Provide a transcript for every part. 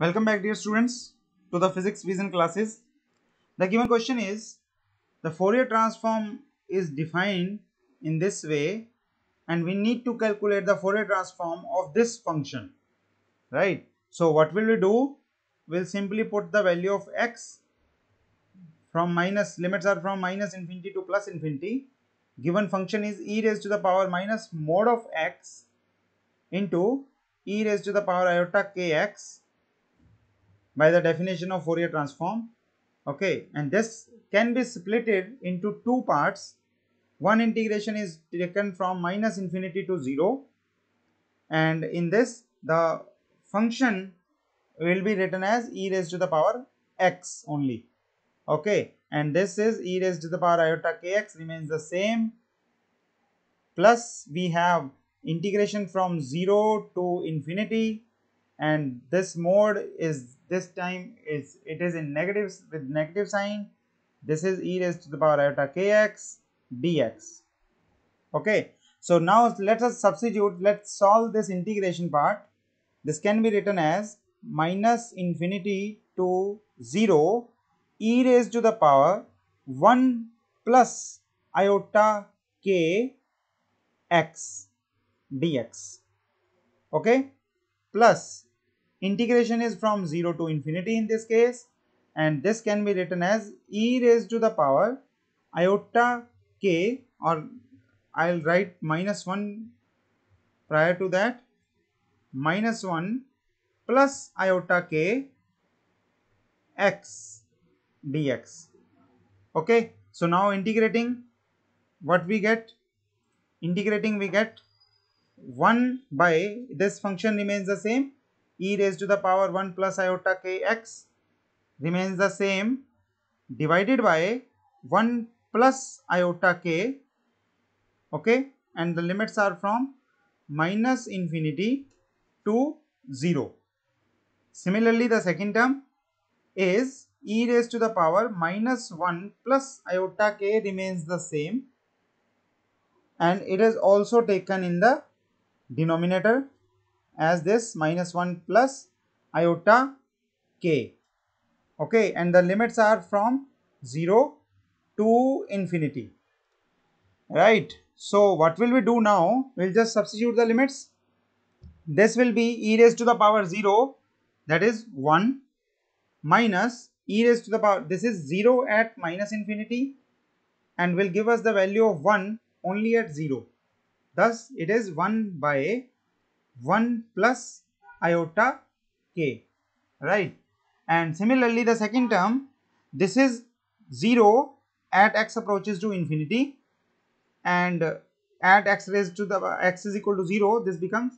Welcome back dear students to the physics vision classes. The given question is the Fourier transform is defined in this way and we need to calculate the Fourier transform of this function right. So what will we do? We'll simply put the value of x from minus limits are from minus infinity to plus infinity given function is e raised to the power minus mod of x into e raised to the power iota kx by the definition of Fourier transform okay and this can be splitted into two parts one integration is taken from minus infinity to 0 and in this the function will be written as e raised to the power x only okay and this is e raised to the power iota kx remains the same plus we have integration from 0 to infinity and this mode is this time is it is in negatives with negative sign this is e raised to the power iota kx dx okay so now let us substitute let's solve this integration part this can be written as minus infinity to 0 e raised to the power 1 plus iota k x dx okay plus Integration is from 0 to infinity in this case and this can be written as e raised to the power iota k or I'll write minus 1 prior to that minus 1 plus iota k x dx okay so now integrating what we get integrating we get 1 by this function remains the same e raised to the power 1 plus iota kx remains the same divided by 1 plus iota k okay and the limits are from minus infinity to 0. Similarly the second term is e raised to the power minus 1 plus iota k remains the same and it is also taken in the denominator as this minus 1 plus iota k okay and the limits are from 0 to infinity right so what will we do now we'll just substitute the limits this will be e raised to the power 0 that is 1 minus e raised to the power this is 0 at minus infinity and will give us the value of 1 only at 0 thus it is 1 by 1 plus iota k right and similarly the second term this is 0 at x approaches to infinity and at x raised to the x is equal to 0 this becomes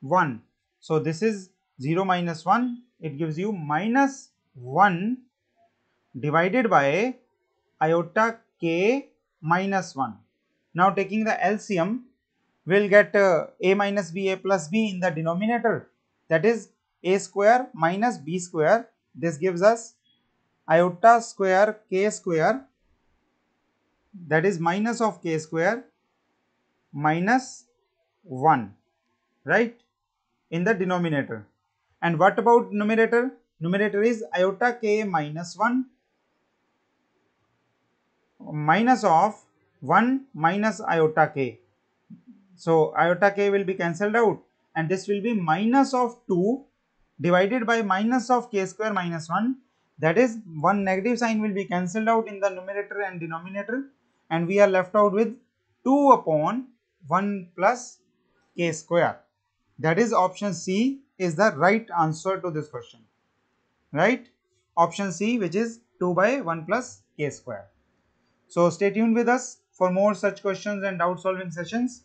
1 so this is 0 minus 1 it gives you minus 1 divided by iota k minus 1 now taking the LCM will get uh, a minus b a plus b in the denominator that is a square minus b square this gives us iota square k square that is minus of k square minus 1 right in the denominator and what about numerator numerator is iota k minus 1 minus of 1 minus iota k so iota k will be cancelled out and this will be minus of 2 divided by minus of k square minus 1 that is one negative sign will be cancelled out in the numerator and denominator and we are left out with 2 upon 1 plus k square that is option C is the right answer to this question right option C which is 2 by 1 plus k square. So stay tuned with us for more such questions and doubt solving sessions